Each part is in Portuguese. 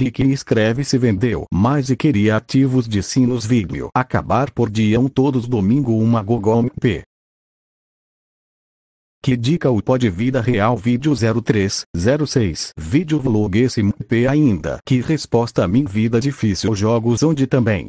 li que escreve se vendeu mais e queria ativos de Sinos Vimeo. Acabar por dião todos domingo uma Google P. Que dica o pode vida real vídeo 0306 vídeo vlog esse MP ainda que resposta a mim vida difícil jogos onde também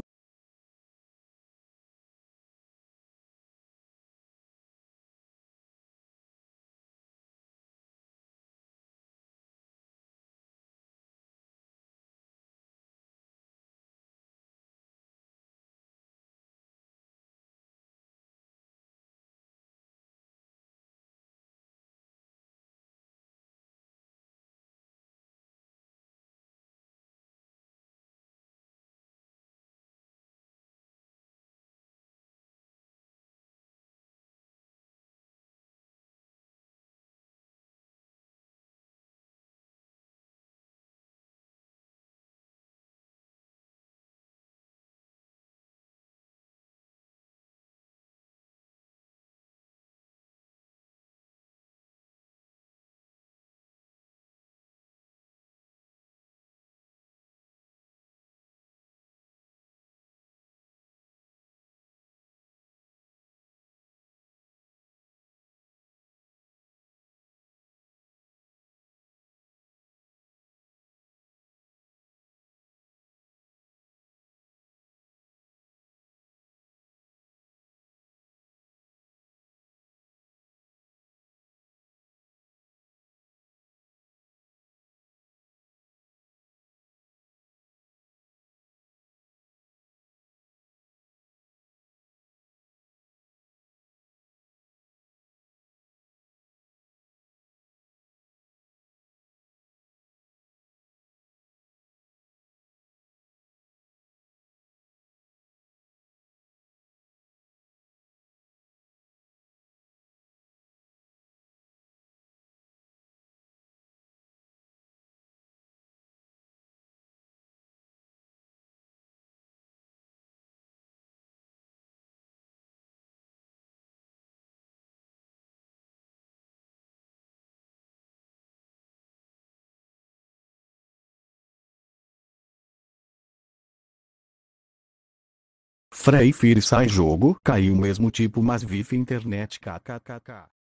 Free Fire sai jogo. Caiu mesmo tipo mas vive internet kkkk.